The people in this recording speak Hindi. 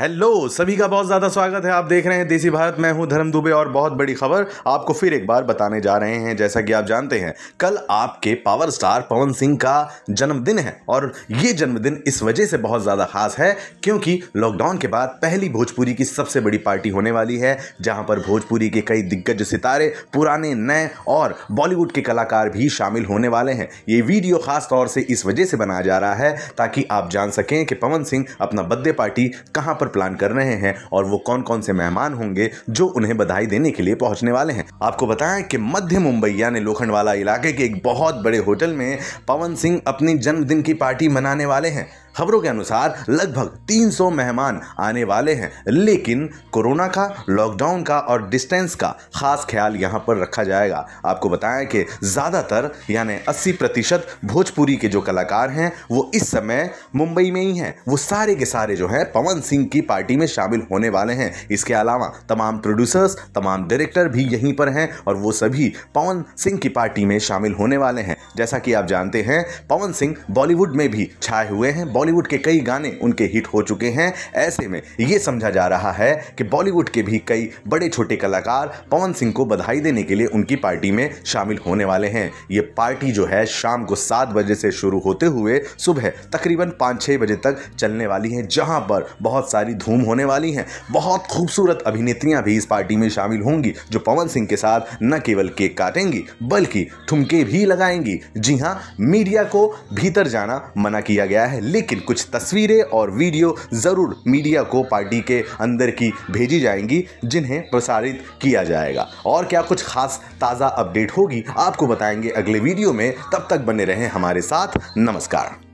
हेलो सभी का बहुत ज़्यादा स्वागत है आप देख रहे हैं देसी भारत मैं हूं धर्म दुबे और बहुत बड़ी खबर आपको फिर एक बार बताने जा रहे हैं जैसा कि आप जानते हैं कल आपके पावर स्टार पवन सिंह का जन्मदिन है और ये जन्मदिन इस वजह से बहुत ज़्यादा खास है क्योंकि लॉकडाउन के बाद पहली भोजपुरी की सबसे बड़ी पार्टी होने वाली है जहाँ पर भोजपुरी के कई दिग्गज सितारे पुराने नए और बॉलीवुड के कलाकार भी शामिल होने वाले हैं ये वीडियो खास तौर से इस वजह से बनाया जा रहा है ताकि आप जान सकें कि पवन सिंह अपना बर्थडे पार्टी कहाँ पर पर प्लान कर रहे हैं और वो कौन कौन से मेहमान होंगे जो उन्हें बधाई देने के लिए पहुंचने वाले हैं आपको बताएं कि मध्य मुंबई यानी लोखंडवाला इलाके के एक बहुत बड़े होटल में पवन सिंह अपनी जन्मदिन की पार्टी मनाने वाले हैं खबरों के अनुसार लगभग 300 मेहमान आने वाले हैं लेकिन कोरोना का लॉकडाउन का और डिस्टेंस का खास ख्याल यहाँ पर रखा जाएगा आपको बताएं कि ज़्यादातर यानी 80 प्रतिशत भोजपुरी के जो कलाकार हैं वो इस समय मुंबई में ही हैं वो सारे के सारे जो हैं पवन सिंह की पार्टी में शामिल होने वाले हैं इसके अलावा तमाम प्रोड्यूसर्स तमाम डायरेक्टर भी यहीं पर हैं और वो सभी पवन सिंह की पार्टी में शामिल होने वाले हैं जैसा कि आप जानते हैं पवन सिंह बॉलीवुड में भी छाए हुए हैं बॉलीवुड के कई गाने उनके हिट हो चुके हैं ऐसे में ये समझा जा रहा है कि बॉलीवुड के भी कई बड़े छोटे कलाकार पवन सिंह को बधाई देने के लिए उनकी पार्टी में शामिल होने वाले हैं ये पार्टी जो है शाम को सात बजे से शुरू होते हुए सुबह तकरीबन पाँच छः बजे तक चलने वाली है जहाँ पर बहुत सारी धूम होने वाली हैं बहुत खूबसूरत अभिनेत्रियाँ भी इस पार्टी में शामिल होंगी जो पवन सिंह के साथ न केवल केक काटेंगी बल्कि ठुमके भी लगाएंगी जी हाँ मीडिया को भीतर जाना मना किया गया है लेकिन लेकिन कुछ तस्वीरें और वीडियो ज़रूर मीडिया को पार्टी के अंदर की भेजी जाएंगी जिन्हें प्रसारित किया जाएगा और क्या कुछ खास ताज़ा अपडेट होगी आपको बताएंगे अगले वीडियो में तब तक बने रहें हमारे साथ नमस्कार